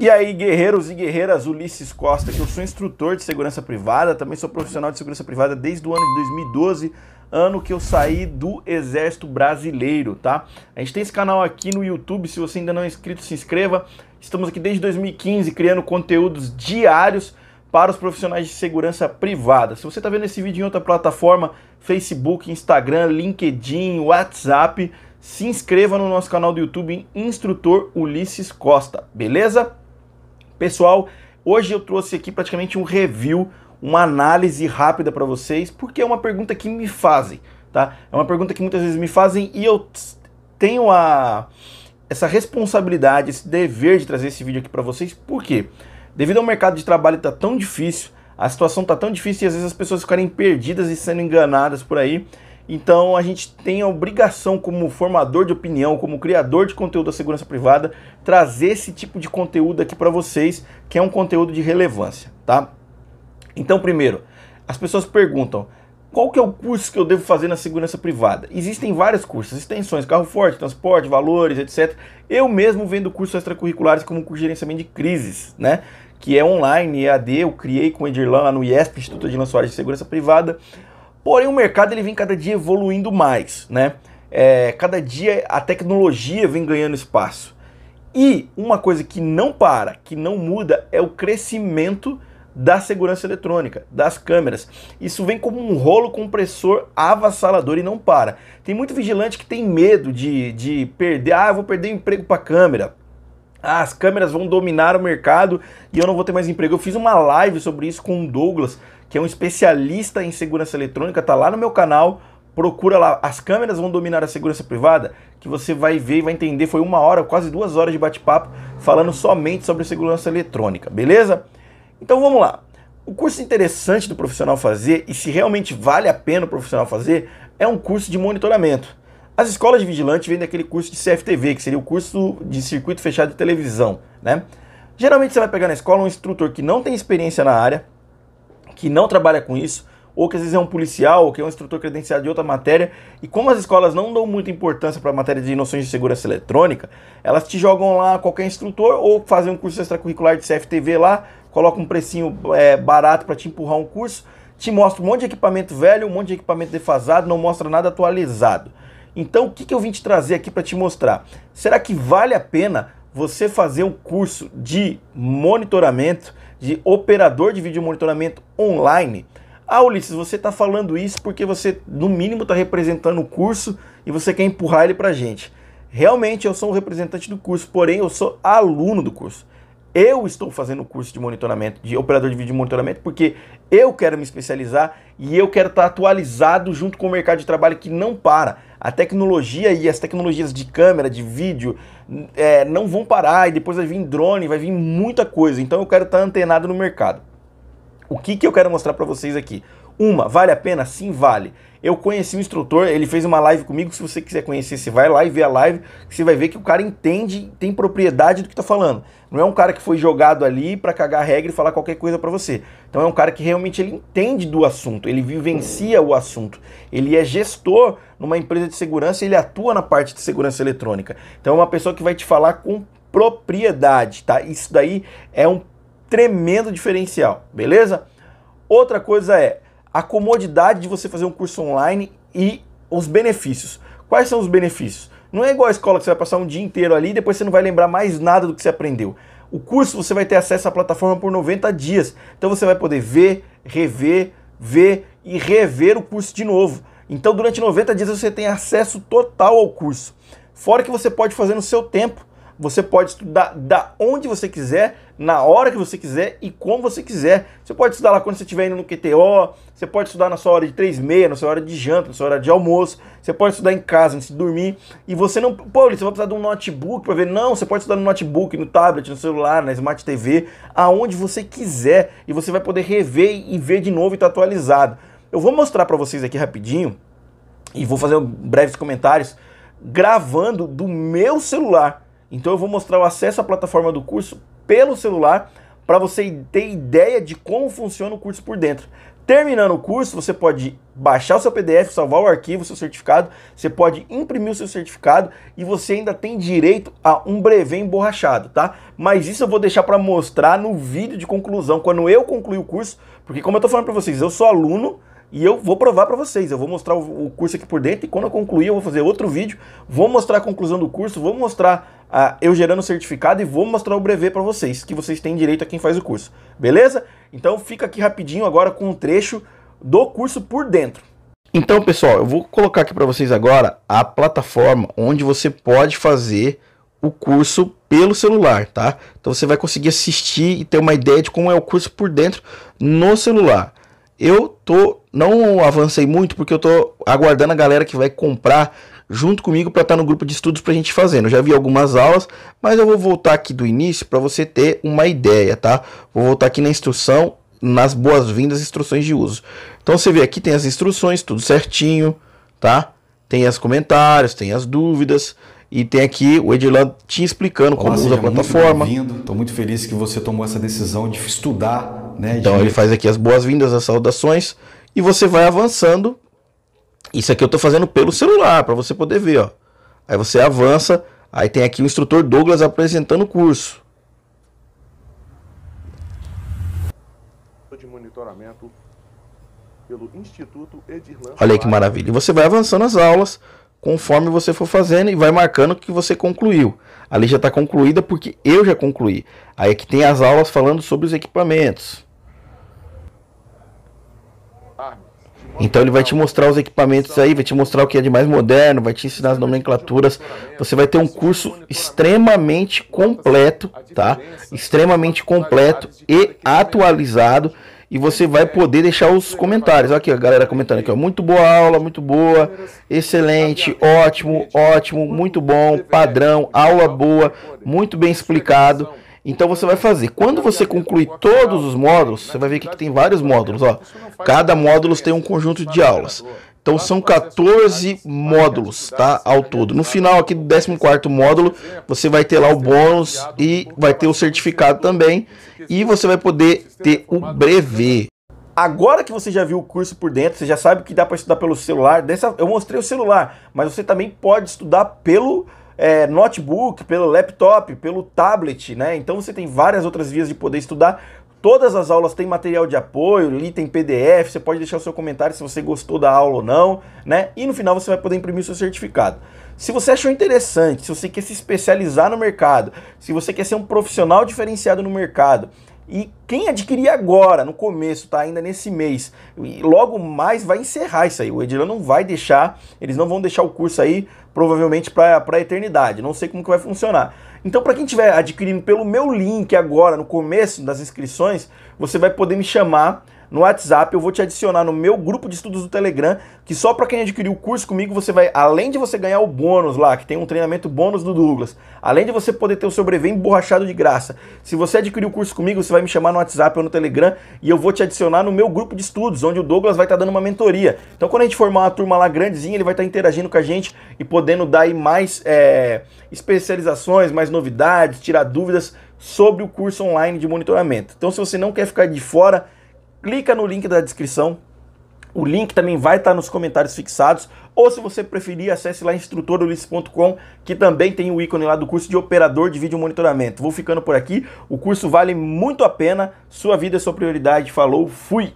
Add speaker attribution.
Speaker 1: E aí, guerreiros e guerreiras, Ulisses Costa, que eu sou instrutor de segurança privada, também sou profissional de segurança privada desde o ano de 2012, ano que eu saí do Exército Brasileiro, tá? A gente tem esse canal aqui no YouTube, se você ainda não é inscrito, se inscreva. Estamos aqui desde 2015 criando conteúdos diários para os profissionais de segurança privada. Se você está vendo esse vídeo em outra plataforma, Facebook, Instagram, LinkedIn, WhatsApp, se inscreva no nosso canal do YouTube Instrutor Ulisses Costa, beleza? Pessoal, hoje eu trouxe aqui praticamente um review, uma análise rápida para vocês, porque é uma pergunta que me fazem, tá? É uma pergunta que muitas vezes me fazem e eu tenho a essa responsabilidade, esse dever de trazer esse vídeo aqui para vocês. Por quê? Devido ao mercado de trabalho tá tão difícil, a situação tá tão difícil e às vezes as pessoas ficarem perdidas e sendo enganadas por aí. Então a gente tem a obrigação, como formador de opinião, como criador de conteúdo da segurança privada, trazer esse tipo de conteúdo aqui para vocês, que é um conteúdo de relevância, tá? Então, primeiro, as pessoas perguntam: qual que é o curso que eu devo fazer na segurança privada? Existem vários cursos, extensões, carro forte, transporte, valores, etc. Eu mesmo vendo cursos extracurriculares como o curso de gerenciamento de crises, né? Que é online, EAD, eu criei com o Edirlan lá no IESP, Instituto de Soares de Segurança Privada. Porém, o mercado ele vem cada dia evoluindo mais, né? É, cada dia a tecnologia vem ganhando espaço. E uma coisa que não para, que não muda, é o crescimento da segurança eletrônica, das câmeras. Isso vem como um rolo compressor avassalador e não para. Tem muito vigilante que tem medo de, de perder. Ah, vou perder emprego para câmera. Ah, as câmeras vão dominar o mercado e eu não vou ter mais emprego. Eu fiz uma live sobre isso com o Douglas que é um especialista em segurança eletrônica, tá lá no meu canal. Procura lá, as câmeras vão dominar a segurança privada, que você vai ver e vai entender. Foi uma hora, quase duas horas de bate-papo falando somente sobre segurança eletrônica, beleza? Então vamos lá. O curso interessante do profissional fazer, e se realmente vale a pena o profissional fazer, é um curso de monitoramento. As escolas de vigilante vêm daquele curso de CFTV, que seria o curso de circuito fechado de televisão, né? Geralmente você vai pegar na escola um instrutor que não tem experiência na área, que não trabalha com isso, ou que às vezes é um policial, ou que é um instrutor credenciado de outra matéria, e como as escolas não dão muita importância para a matéria de noções de segurança eletrônica, elas te jogam lá qualquer instrutor, ou fazem um curso extracurricular de CFTV lá, coloca um precinho é, barato para te empurrar um curso, te mostra um monte de equipamento velho, um monte de equipamento defasado, não mostra nada atualizado. Então, o que, que eu vim te trazer aqui para te mostrar? Será que vale a pena você fazer um curso de monitoramento de operador de vídeo monitoramento online. Ah, Ulisses, você está falando isso porque você, no mínimo, está representando o curso e você quer empurrar ele para a gente. Realmente, eu sou um representante do curso, porém, eu sou aluno do curso. Eu estou fazendo o curso de monitoramento, de operador de vídeo monitoramento, porque eu quero me especializar e eu quero estar tá atualizado junto com o mercado de trabalho que não para. A tecnologia e as tecnologias de câmera, de vídeo, é, não vão parar e depois vai vir drone, vai vir muita coisa. Então eu quero estar tá antenado no mercado. O que, que eu quero mostrar para vocês aqui? Uma, vale a pena? Sim, vale. Eu conheci um instrutor, ele fez uma live comigo. Se você quiser conhecer, você vai lá e vê a live. Você vai ver que o cara entende, tem propriedade do que está falando. Não é um cara que foi jogado ali para cagar a regra e falar qualquer coisa para você. Então é um cara que realmente ele entende do assunto, ele vivencia o assunto. Ele é gestor numa empresa de segurança, ele atua na parte de segurança eletrônica. Então é uma pessoa que vai te falar com propriedade, tá? Isso daí é um tremendo diferencial, beleza? Outra coisa é a comodidade de você fazer um curso online e os benefícios. Quais são os benefícios? Não é igual a escola que você vai passar um dia inteiro ali e depois você não vai lembrar mais nada do que você aprendeu. O curso você vai ter acesso à plataforma por 90 dias. Então você vai poder ver, rever, ver e rever o curso de novo. Então durante 90 dias você tem acesso total ao curso. Fora que você pode fazer no seu tempo. Você pode estudar da onde você quiser, na hora que você quiser e como você quiser. Você pode estudar lá quando você estiver indo no QTO, você pode estudar na sua hora de 3 meia, na sua hora de janta, na sua hora de almoço, você pode estudar em casa antes de dormir. E você não. Pô, você vai precisar de um notebook para ver. Não, você pode estudar no notebook, no tablet, no celular, na Smart TV, aonde você quiser. E você vai poder rever e ver de novo e estar tá atualizado. Eu vou mostrar para vocês aqui rapidinho e vou fazer breves comentários gravando do meu celular então eu vou mostrar o acesso à plataforma do curso pelo celular para você ter ideia de como funciona o curso por dentro. Terminando o curso, você pode baixar o seu PDF, salvar o arquivo, seu certificado, você pode imprimir o seu certificado e você ainda tem direito a um brevet emborrachado, tá? Mas isso eu vou deixar para mostrar no vídeo de conclusão, quando eu concluir o curso, porque como eu tô falando para vocês, eu sou aluno e eu vou provar para vocês, eu vou mostrar o curso aqui por dentro e quando eu concluir eu vou fazer outro vídeo, vou mostrar a conclusão do curso, vou mostrar ah, eu gerando o certificado e vou mostrar o brevet para vocês, que vocês têm direito a quem faz o curso. Beleza? Então fica aqui rapidinho agora com um trecho do curso por dentro. Então, pessoal, eu vou colocar aqui para vocês agora a plataforma onde você pode fazer o curso pelo celular, tá? Então você vai conseguir assistir e ter uma ideia de como é o curso por dentro no celular. Eu tô não avancei muito porque eu tô aguardando a galera que vai comprar junto comigo para estar tá no grupo de estudos para a gente fazendo. Eu já vi algumas aulas, mas eu vou voltar aqui do início para você ter uma ideia, tá? Vou voltar aqui na instrução, nas boas-vindas, instruções de uso. Então você vê aqui tem as instruções, tudo certinho, tá? Tem os comentários, tem as dúvidas. E tem aqui o Edilan te explicando Olá, como usa a plataforma. bem-vindo. Estou muito feliz que você tomou essa decisão de estudar. Né, então de... ele faz aqui as boas-vindas, as saudações. E você vai avançando isso aqui eu estou fazendo pelo celular, para você poder ver. Ó. Aí você avança, aí tem aqui o instrutor Douglas apresentando o curso. De monitoramento pelo Instituto Edirlan. Olha que maravilha. E você vai avançando as aulas conforme você for fazendo e vai marcando que você concluiu. Ali já está concluída porque eu já concluí. Aí aqui tem as aulas falando sobre os equipamentos. Então ele vai te mostrar os equipamentos aí, vai te mostrar o que é de mais moderno, vai te ensinar as nomenclaturas. Você vai ter um curso extremamente completo, tá? Extremamente completo e atualizado. E você vai poder deixar os comentários. Aqui, a galera comentando aqui, ó. Muito boa aula, muito boa, excelente, ótimo, ótimo, muito bom, padrão, aula boa, muito bem explicado. Então você vai fazer. Quando você concluir todos os módulos, você vai ver que tem vários módulos. Ó. Cada módulo tem um conjunto de aulas. Então são 14 módulos, tá? Ao todo. No final aqui do 14 módulo, você vai ter lá o bônus e vai ter o certificado também. E você vai poder ter o breve. Agora que você já viu o curso por dentro, você já sabe que dá para estudar pelo celular. Dessa, eu mostrei o celular, mas você também pode estudar pelo é, notebook, pelo laptop, pelo tablet, né? Então você tem várias outras vias de poder estudar. Todas as aulas têm material de apoio, ali tem PDF, você pode deixar o seu comentário se você gostou da aula ou não, né? E no final você vai poder imprimir o seu certificado. Se você achou interessante, se você quer se especializar no mercado, se você quer ser um profissional diferenciado no mercado e quem adquirir agora, no começo, tá? Ainda nesse mês, e logo mais vai encerrar isso aí. O Edilão não vai deixar, eles não vão deixar o curso aí provavelmente para a eternidade. Não sei como que vai funcionar. Então, para quem estiver adquirindo pelo meu link agora, no começo das inscrições, você vai poder me chamar no WhatsApp, eu vou te adicionar no meu grupo de estudos do Telegram, que só para quem adquiriu o curso comigo, você vai, além de você ganhar o bônus lá, que tem um treinamento bônus do Douglas, além de você poder ter o sobrevivente emborrachado de graça, se você adquirir o curso comigo, você vai me chamar no WhatsApp ou no Telegram e eu vou te adicionar no meu grupo de estudos, onde o Douglas vai estar tá dando uma mentoria. Então, quando a gente formar uma turma lá grandezinha, ele vai estar tá interagindo com a gente e podendo dar aí mais é, especializações, mais novidades, tirar dúvidas sobre o curso online de monitoramento. Então, se você não quer ficar de fora, clica no link da descrição. O link também vai estar tá nos comentários fixados. Ou se você preferir, acesse lá instrutorulisses.com, que também tem o ícone lá do curso de operador de vídeo monitoramento. Vou ficando por aqui. O curso vale muito a pena. Sua vida é sua prioridade. Falou, fui!